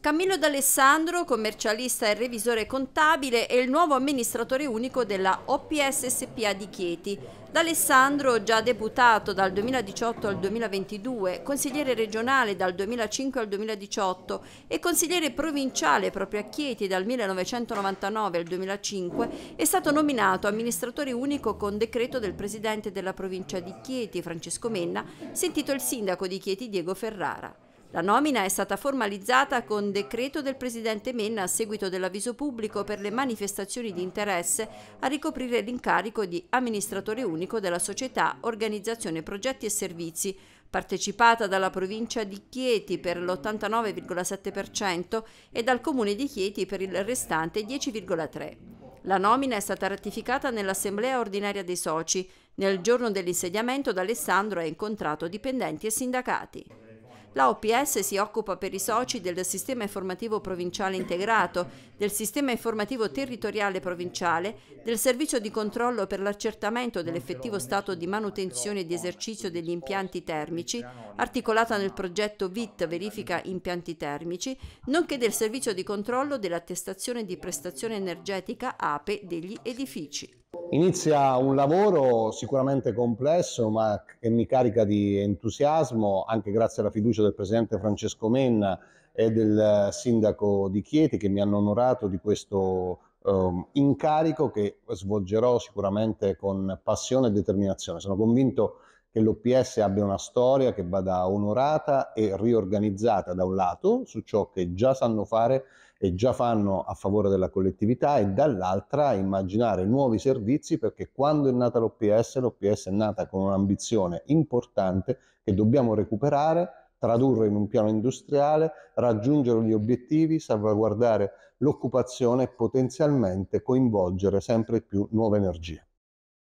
Camillo D'Alessandro, commercialista e revisore contabile, è il nuovo amministratore unico della OPS SPA di Chieti. D'Alessandro, già deputato dal 2018 al 2022, consigliere regionale dal 2005 al 2018 e consigliere provinciale proprio a Chieti dal 1999 al 2005, è stato nominato amministratore unico con decreto del presidente della provincia di Chieti, Francesco Menna, sentito il sindaco di Chieti Diego Ferrara. La nomina è stata formalizzata con decreto del presidente Menna a seguito dell'avviso pubblico per le manifestazioni di interesse a ricoprire l'incarico di amministratore unico della società Organizzazione Progetti e Servizi, partecipata dalla provincia di Chieti per l'89,7% e dal comune di Chieti per il restante 10,3%. La nomina è stata ratificata nell'Assemblea ordinaria dei soci. Nel giorno dell'insediamento D'Alessandro ha incontrato dipendenti e sindacati. La OPS si occupa per i soci del sistema informativo provinciale integrato, del sistema informativo territoriale provinciale, del servizio di controllo per l'accertamento dell'effettivo stato di manutenzione e di esercizio degli impianti termici, articolata nel progetto VIT Verifica Impianti Termici, nonché del servizio di controllo dell'attestazione di prestazione energetica APE degli edifici. Inizia un lavoro sicuramente complesso ma che mi carica di entusiasmo anche grazie alla fiducia del Presidente Francesco Menna e del Sindaco di Chieti che mi hanno onorato di questo eh, incarico che svolgerò sicuramente con passione e determinazione. Sono convinto che l'OPS abbia una storia che vada onorata e riorganizzata da un lato su ciò che già sanno fare e già fanno a favore della collettività e dall'altra immaginare nuovi servizi perché quando è nata l'OPS, l'OPS è nata con un'ambizione importante che dobbiamo recuperare, tradurre in un piano industriale, raggiungere gli obiettivi, salvaguardare l'occupazione e potenzialmente coinvolgere sempre più nuove energie.